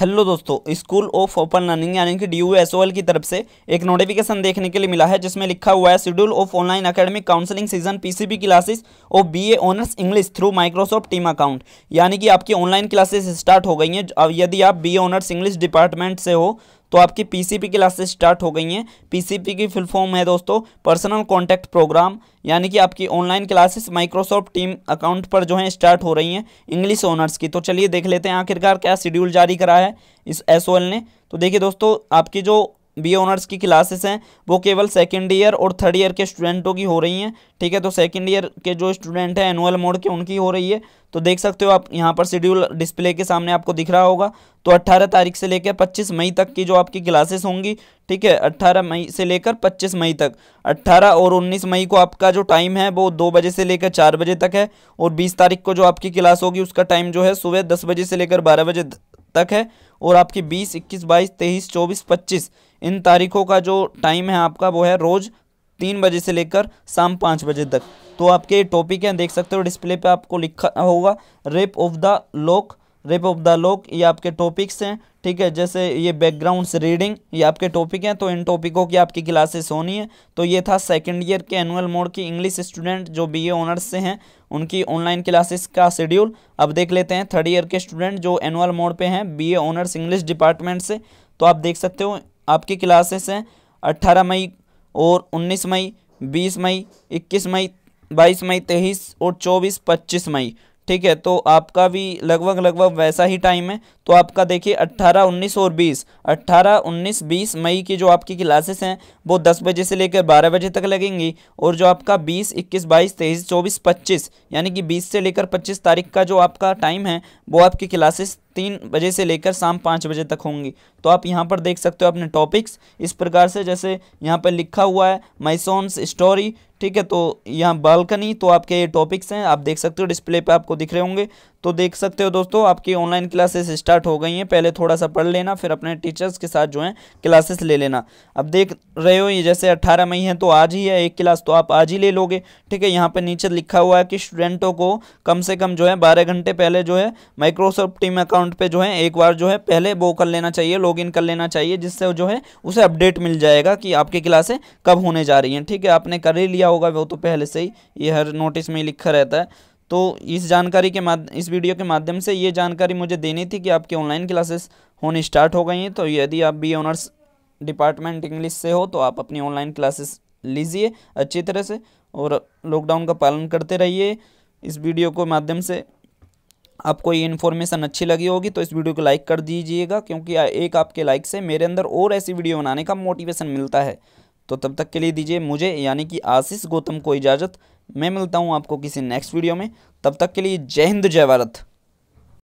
hello दोस्तों school of open learning यानी कि डी की तरफ से एक नोटिफिकेशन देखने के लिए मिला है जिसमें लिखा हुआ है schedule of online academic counselling season PCB classes और BA honours English through Microsoft team account यानी कि आपकी ऑनलाइन क्लासेस स्टार्ट हो गई हैं यदि आप बी ऑनर्स इंग्लिश डिपार्टमेंट से हो तो आपकी पीसीपी क्लासेस स्टार्ट हो गई हैं पीसीपी की फुल फॉर्म है दोस्तों पर्सनल कॉन्टैक्ट प्रोग्राम यानी कि आपकी online classes Microsoft team account पर जो है स्टार्ट हो रही हैं इंग्लिश ऑनर्स की तो चलिए देख लेते हैं आखिरकार क्या शेड्यूल जारी करा है इस एस ने तो देखिए दोस्तों आपकी जो बी ऑनर्स की क्लासेस हैं वो केवल सेकेंड ईयर और थर्ड ईयर के स्टूडेंटों की हो रही हैं ठीक है तो सेकेंड ईयर के जो स्टूडेंट हैं एनुअल मोड के उनकी हो रही है तो देख सकते हो आप यहाँ पर शेड्यूल डिस्प्ले के सामने आपको दिख रहा होगा तो 18 तारीख से लेकर 25 मई तक की जो आपकी क्लासेस होंगी ठीक है 18 मई से लेकर 25 मई तक 18 और 19 मई को आपका जो टाइम है वो दो बजे से लेकर चार बजे तक है और 20 तारीख को जो आपकी क्लास होगी उसका टाइम जो है सुबह दस बजे से लेकर बारह बजे तक है और आपकी बीस इक्कीस बाईस तेईस चौबीस पच्चीस इन तारीखों का जो टाइम है आपका वो है रोज़ तीन बजे से लेकर शाम पाँच बजे तक तो आपके टॉपिक हैं देख सकते हो डिस्प्ले पे आपको लिखा होगा rape of the lock rape of the lock ये आपके टॉपिक्स हैं ठीक है जैसे ये बैकग्राउंड्स रीडिंग ये आपके टॉपिक हैं तो इन टॉपिकों की आपकी क्लासेस होनी है तो ये था सेकेंड ईयर के एनुअल मोड की इंग्लिश स्टूडेंट जो बी ए ऑनर्स से हैं उनकी ऑनलाइन क्लासेस का शेड्यूल अब देख लेते हैं थर्ड ईयर के स्टूडेंट जो एनुअल मोड पे हैं B A honours English department से तो आप देख सकते हो आपकी क्लासेस हैं अट्ठारह मई और उन्नीस मई बीस मई इक्कीस मई बाईस मई तेईस और चौबीस पच्चीस मई ठीक है तो आपका भी लगभग लगभग वैसा ही टाइम है तो आपका देखिए 18, 19 और 20 18, 19, 20 मई की जो आपकी क्लासेस हैं वो 10 बजे से लेकर 12 बजे तक लगेंगी और जो आपका 20, 21, 22, 23, 24, 25 यानी कि 20 से लेकर 25 तारीख का जो आपका टाइम है वो आपकी क्लासेस तीन बजे से लेकर शाम पाँच बजे तक होंगी तो आप यहाँ पर देख सकते हो अपने टॉपिक्स इस प्रकार से जैसे यहाँ पर लिखा हुआ है माइसोन्स स्टोरी ठीक है तो यहाँ बालकनी तो आपके ये टॉपिक्स हैं आप देख सकते हो डिस्प्ले पे आपको दिख रहे होंगे तो देख सकते हो दोस्तों आपकी ऑनलाइन क्लासेस स्टार्ट हो गई हैं पहले थोड़ा सा पढ़ लेना फिर अपने टीचर्स के साथ जो है क्लासेस ले लेना अब देख रहे हो ये जैसे 18 मई है तो आज ही है एक क्लास तो आप आज ही ले लोगे ठीक है यहाँ पर नीचे लिखा हुआ है कि स्टूडेंटों को कम से कम जो है बारह घंटे पहले जो है माइक्रोसॉफ्ट टीम अकाउंट पर जो है एक बार जो है पहले वो कर लेना चाहिए लॉग कर लेना चाहिए जिससे जो है उसे अपडेट मिल जाएगा कि आपकी क्लासें कब होने जा रही हैं ठीक है आपने कर ही लिया होगा वो तो पहले से ही ये हर नोटिस में लिखा रहता है तो इस जानकारी के माध्यम इस वीडियो के माध्यम से ये जानकारी मुझे देनी थी कि आपकी ऑनलाइन क्लासेस होनी स्टार्ट हो गई हैं तो यदि आप बी ऑनर्स डिपार्टमेंट इंग्लिश से हो तो आप अपनी ऑनलाइन क्लासेस लीजिए अच्छी तरह से और लॉकडाउन का पालन करते रहिए इस वीडियो के माध्यम से आपको ये इन्फॉर्मेशन अच्छी लगी होगी तो इस वीडियो को लाइक कर दीजिएगा क्योंकि एक आपके लाइक से मेरे अंदर और ऐसी वीडियो बनाने का मोटिवेशन मिलता है तो तब तक के लिए दीजिए मुझे यानी कि आशीष गौतम को इजाज़त मैं मिलता हूँ आपको किसी नेक्स्ट वीडियो में तब तक के लिए जय हिंद जय भारत